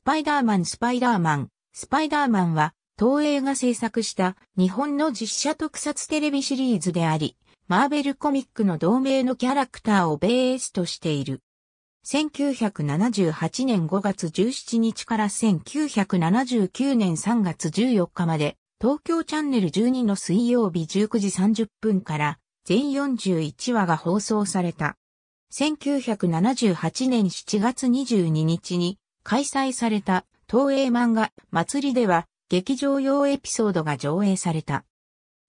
スパイダーマンスパイダーマン。スパイダーマンは、東映が制作した日本の実写特撮テレビシリーズであり、マーベルコミックの同名のキャラクターをベースとしている。1978年5月17日から1979年3月14日まで、東京チャンネル12の水曜日19時30分から全41話が放送された。1978年7月22日に開催された東映漫画祭りでは劇場用エピソードが上映された。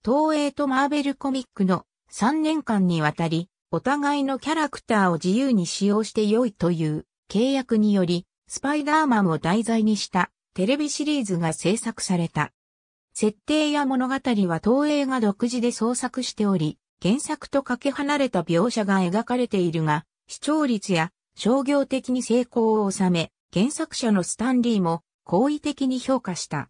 東映とマーベルコミックの3年間にわたり、お互いのキャラクターを自由に使用して良いという契約により、スパイダーマンを題材にしたテレビシリーズが制作された。設定や物語は東映が独自で創作しており、原作とかけ離れた描写が描かれているが、視聴率や商業的に成功を収め、原作者のスタンリーも好意的に評価した。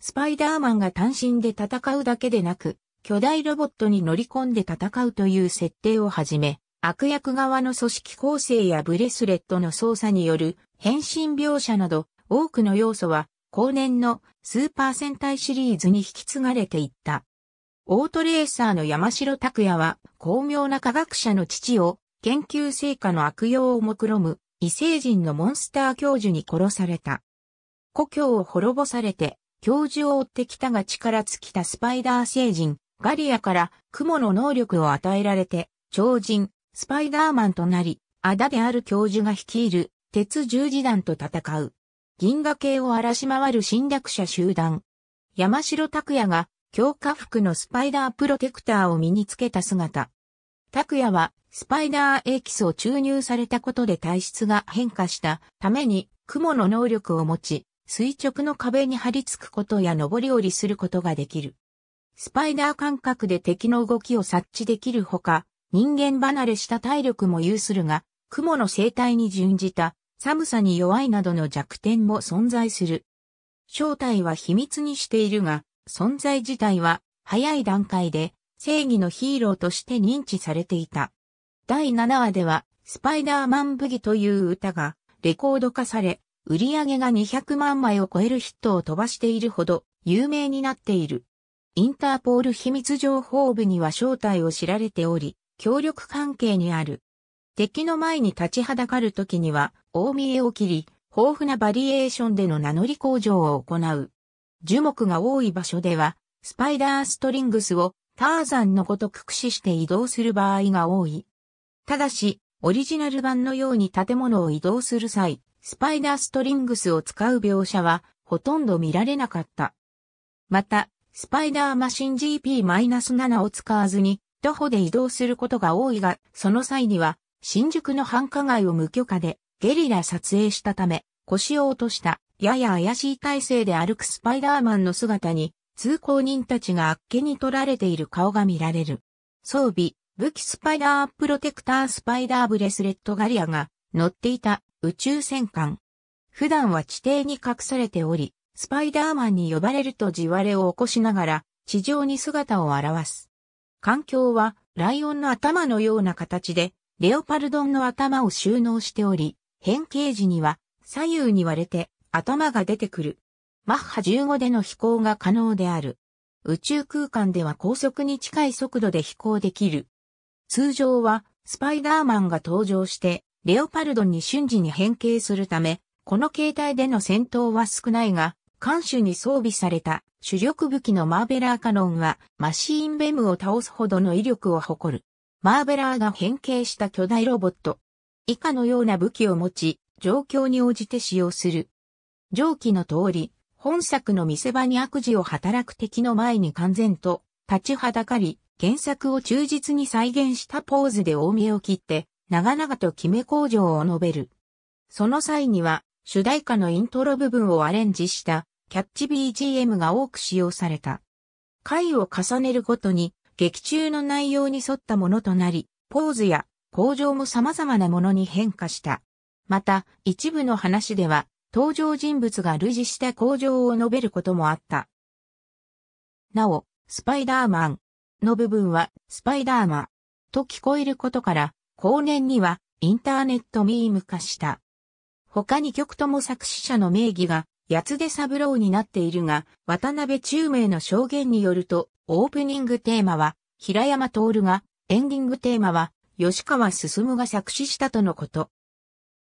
スパイダーマンが単身で戦うだけでなく、巨大ロボットに乗り込んで戦うという設定をはじめ、悪役側の組織構成やブレスレットの操作による変身描写など多くの要素は後年のスーパー戦隊シリーズに引き継がれていった。オートレーサーの山城拓也は巧妙な科学者の父を研究成果の悪用を目論む異星人のモンスター教授に殺された。故郷を滅ぼされて、教授を追ってきたが力尽きたスパイダー星人、ガリアから雲の能力を与えられて、超人、スパイダーマンとなり、アダである教授が率いる鉄十字団と戦う。銀河系を荒らし回る侵略者集団。山城拓也が強化服のスパイダープロテクターを身につけた姿。拓也はスパイダーエキスを注入されたことで体質が変化したために、雲の能力を持ち、垂直の壁に張り付くことや上り下りすることができる。スパイダー感覚で敵の動きを察知できるほか、人間離れした体力も有するが、雲の生態に準じた寒さに弱いなどの弱点も存在する。正体は秘密にしているが、存在自体は早い段階で正義のヒーローとして認知されていた。第7話では、スパイダーマンブギという歌がレコード化され、売り上げが200万枚を超えるヒットを飛ばしているほど有名になっている。インターポール秘密情報部には正体を知られており、協力関係にある。敵の前に立ちはだかる時には、大見えを切り、豊富なバリエーションでの名乗り工場を行う。樹木が多い場所では、スパイダーストリングスをターザンのごと駆使して移動する場合が多い。ただし、オリジナル版のように建物を移動する際、スパイダーストリングスを使う描写はほとんど見られなかった。また、スパイダーマシン GP-7 を使わずに徒歩で移動することが多いが、その際には新宿の繁華街を無許可でゲリラ撮影したため腰を落としたやや怪しい体勢で歩くスパイダーマンの姿に通行人たちがあっけに取られている顔が見られる。装備、武器スパイダープロテクタースパイダーブレスレットガリアが乗っていた宇宙戦艦。普段は地底に隠されており、スパイダーマンに呼ばれると地割れを起こしながら地上に姿を現す。環境はライオンの頭のような形で、レオパルドンの頭を収納しており、変形時には左右に割れて頭が出てくる。マッハ15での飛行が可能である。宇宙空間では高速に近い速度で飛行できる。通常はスパイダーマンが登場して、レオパルドに瞬時に変形するため、この形態での戦闘は少ないが、艦首に装備された主力武器のマーベラーカノンはマシーンベムを倒すほどの威力を誇る。マーベラーが変形した巨大ロボット。以下のような武器を持ち、状況に応じて使用する。上記の通り、本作の見せ場に悪事を働く敵の前に完全と立ちはだかり、原作を忠実に再現したポーズで大見を切って、長々と決め工場を述べる。その際には、主題歌のイントロ部分をアレンジしたキャッチ BGM が多く使用された。回を重ねるごとに、劇中の内容に沿ったものとなり、ポーズや工場も様々なものに変化した。また、一部の話では、登場人物が類似した工場を述べることもあった。なお、スパイダーマン、の部分はスパイダーマと聞こえることから、後年にはインターネットミーム化した。他に曲とも作詞者の名義が、八ブ三郎になっているが、渡辺中明の証言によると、オープニングテーマは、平山徹が、エンディングテーマは、吉川進が作詞したとのこと。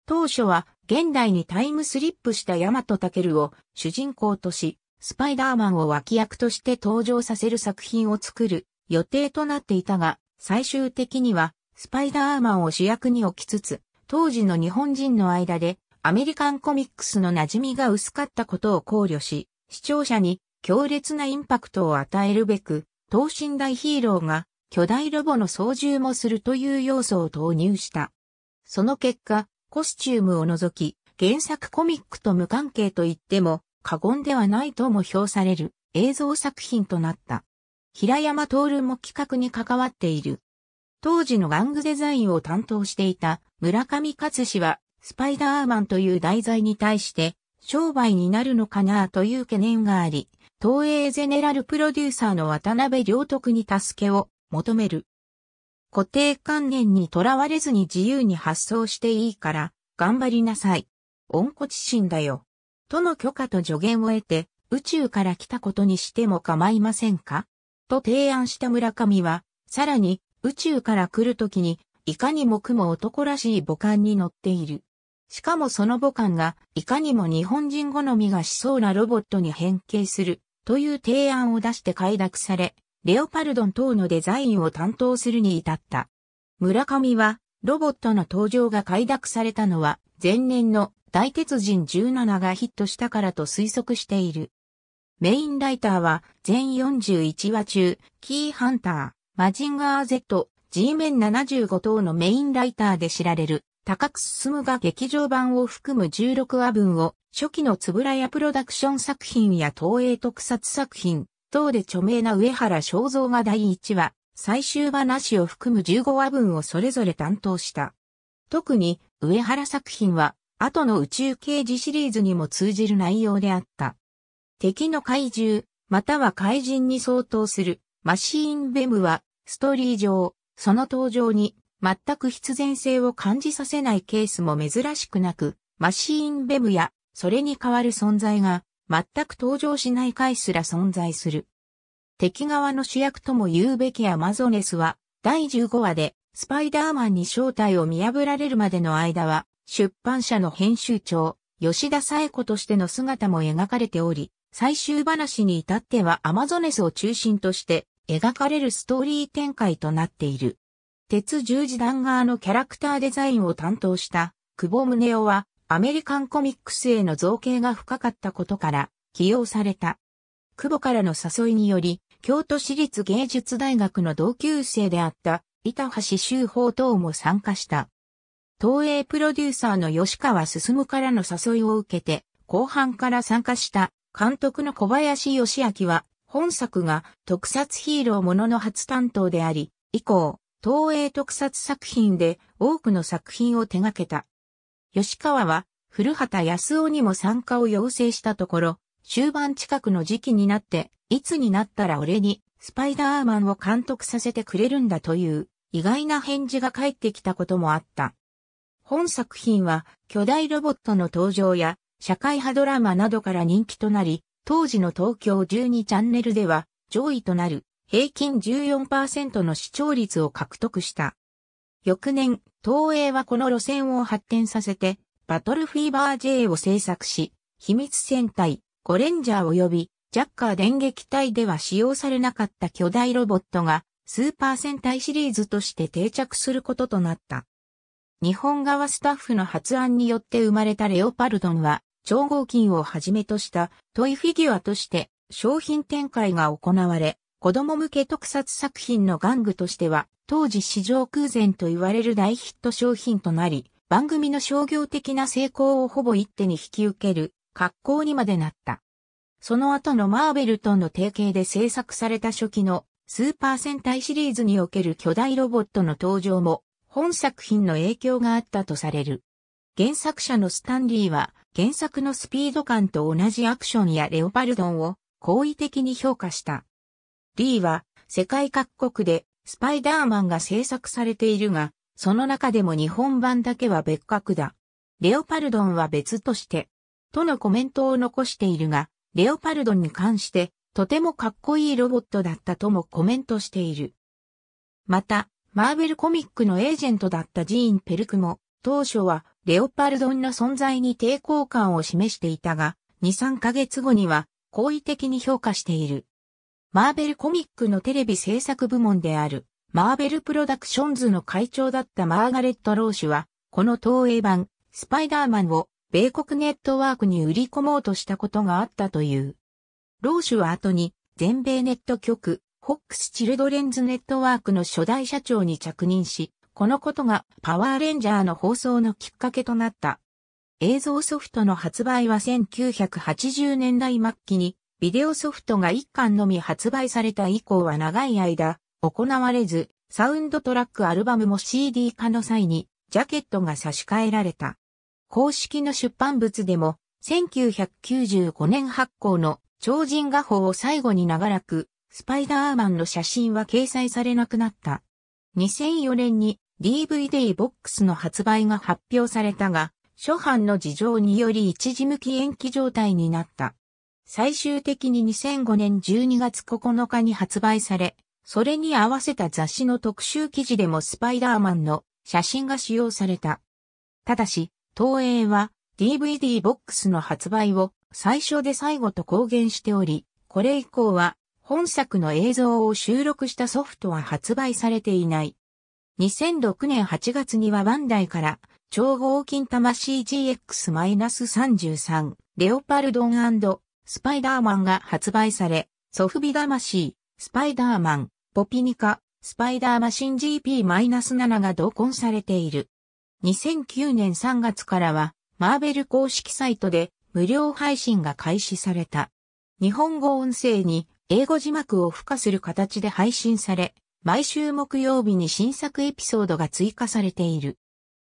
当初は、現代にタイムスリップした大和健を主人公とし、スパイダーマンを脇役として登場させる作品を作る予定となっていたが、最終的にはスパイダーマンを主役に置きつつ、当時の日本人の間でアメリカンコミックスの馴染みが薄かったことを考慮し、視聴者に強烈なインパクトを与えるべく、等身大ヒーローが巨大ロボの操縦もするという要素を投入した。その結果、コスチュームを除き、原作コミックと無関係と言っても過言ではないとも評される映像作品となった。平山徹も企画に関わっている。当時の玩具デザインを担当していた村上勝氏は、スパイダーマンという題材に対して、商売になるのかなという懸念があり、東映ゼネラルプロデューサーの渡辺良徳に助けを求める。固定観念にとらわれずに自由に発想していいから、頑張りなさい。温故知新だよ。との許可と助言を得て、宇宙から来たことにしても構いませんかと提案した村上は、さらに宇宙から来るときに、いかにも雲男らしい母艦に乗っている。しかもその母艦が、いかにも日本人好みがしそうなロボットに変形する、という提案を出して快諾され、レオパルドン等のデザインを担当するに至った。村上は、ロボットの登場が快諾されたのは、前年の大鉄人17がヒットしたからと推測している。メインライターは全41話中、キーハンター、マジンガー Z、G メン75等のメインライターで知られる、高く進むが劇場版を含む16話分を、初期のつぶらやプロダクション作品や東映特撮作品、等で著名な上原昭蔵が第1話、最終話なしを含む15話分をそれぞれ担当した。特に、上原作品は、後の宇宙刑事シリーズにも通じる内容であった。敵の怪獣、または怪人に相当するマシーンベムは、ストーリー上、その登場に全く必然性を感じさせないケースも珍しくなく、マシーンベムや、それに代わる存在が、全く登場しない回すら存在する。敵側の主役とも言うべきアマゾネスは、第15話で、スパイダーマンに正体を見破られるまでの間は、出版社の編集長、吉田恵子としての姿も描かれており、最終話に至ってはアマゾネスを中心として描かれるストーリー展開となっている。鉄十字弾側のキャラクターデザインを担当した久保宗男はアメリカンコミックスへの造形が深かったことから起用された。久保からの誘いにより、京都市立芸術大学の同級生であった板橋修法等も参加した。東映プロデューサーの吉川進からの誘いを受けて、後半から参加した監督の小林義明は、本作が特撮ヒーローものの初担当であり、以降、東映特撮作品で多くの作品を手掛けた。吉川は、古畑康夫にも参加を要請したところ、終盤近くの時期になって、いつになったら俺にスパイダーマンを監督させてくれるんだという意外な返事が返ってきたこともあった。本作品は巨大ロボットの登場や社会派ドラマなどから人気となり、当時の東京12チャンネルでは上位となる平均14%の視聴率を獲得した。翌年、東映はこの路線を発展させて、バトルフィーバー J を制作し、秘密戦隊、ゴレンジャー及び、ジャッカー電撃隊では使用されなかった巨大ロボットが、スーパー戦隊シリーズとして定着することとなった。日本側スタッフの発案によって生まれたレオパルドンは、超合金をはじめとしたトイフィギュアとして商品展開が行われ、子供向け特撮作品の玩具としては、当時史上空前と言われる大ヒット商品となり、番組の商業的な成功をほぼ一手に引き受ける格好にまでなった。その後のマーベルとの提携で制作された初期のスーパー戦隊シリーズにおける巨大ロボットの登場も本作品の影響があったとされる。原作者のスタンリーは原作のスピード感と同じアクションやレオパルドンを好意的に評価した。リーは世界各国でスパイダーマンが制作されているが、その中でも日本版だけは別格だ。レオパルドンは別として、とのコメントを残しているが、レオパルドンに関して、とてもかっこいいロボットだったともコメントしている。また、マーベルコミックのエージェントだったジーン・ペルクも、当初はレオパルドンの存在に抵抗感を示していたが、2、3ヶ月後には好意的に評価している。マーベルコミックのテレビ制作部門である、マーベルプロダクションズの会長だったマーガレット・ローュは、この東映版、スパイダーマンを米国ネットワークに売り込もうとしたことがあったという。ローュは後に、全米ネット局、ホックス・チルドレンズネットワークの初代社長に着任し、このことがパワーレンジャーの放送のきっかけとなった。映像ソフトの発売は1980年代末期に、ビデオソフトが一巻のみ発売された以降は長い間、行われず、サウンドトラックアルバムも CD 化の際に、ジャケットが差し替えられた。公式の出版物でも、1995年発行の超人画報を最後に長らく、スパイダーマンの写真は掲載されなくなった。2004年に DVD ボックスの発売が発表されたが、初版の事情により一時向き延期状態になった。最終的に2005年12月9日に発売され、それに合わせた雑誌の特集記事でもスパイダーマンの写真が使用された。ただし、東映は DVD ボックスの発売を最初で最後と公言しており、これ以降は本作の映像を収録したソフトは発売されていない。2006年8月にはバンダイから超合金魂 GX-33 レオパルドンスパイダーマンが発売され、ソフビ魂、スパイダーマン、ポピニカ、スパイダーマシン GP-7 が同梱されている。2009年3月からは、マーベル公式サイトで無料配信が開始された。日本語音声に英語字幕を付加する形で配信され、毎週木曜日に新作エピソードが追加されている。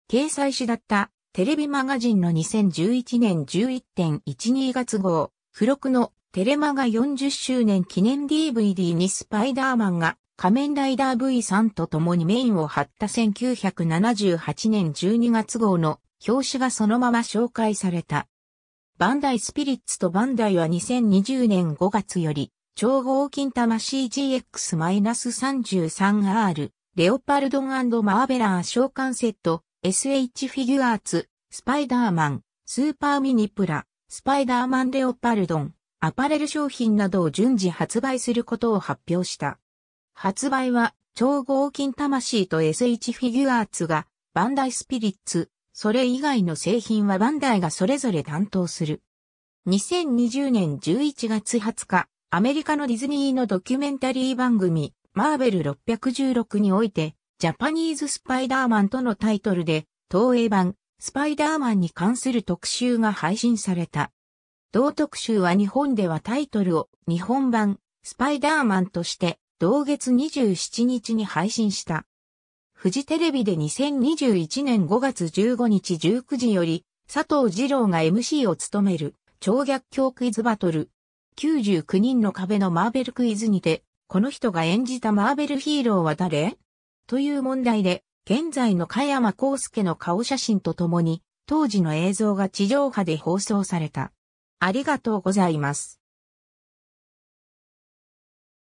掲載誌だったテレビマガジンの2011年11.12月号、付録のテレマガ40周年記念 DVD にスパイダーマンが仮面ライダー V さんと共にメインを張った1978年12月号の表紙がそのまま紹介された。バンダイスピリッツとバンダイは2020年5月より超合金玉 CGX-33R、レオパルドンマーベラー召喚セット、SH フィギュアーツ、スパイダーマン、スーパーミニプラ、スパイダーマンレオパルドン、アパレル商品などを順次発売することを発表した。発売は、超合金魂と SH フィギュアーツが、バンダイスピリッツ、それ以外の製品はバンダイがそれぞれ担当する。2020年11月20日、アメリカのディズニーのドキュメンタリー番組、マーベル616において、ジャパニーズ・スパイダーマンとのタイトルで、東映版、スパイダーマンに関する特集が配信された。同特集は日本ではタイトルを日本版スパイダーマンとして同月27日に配信した。フジテレビで2021年5月15日19時より佐藤二郎が MC を務める超逆境クイズバトル99人の壁のマーベルクイズにて、この人が演じたマーベルヒーローは誰という問題で、現在の加山康介の顔写真とともに、当時の映像が地上波で放送された。ありがとうございます。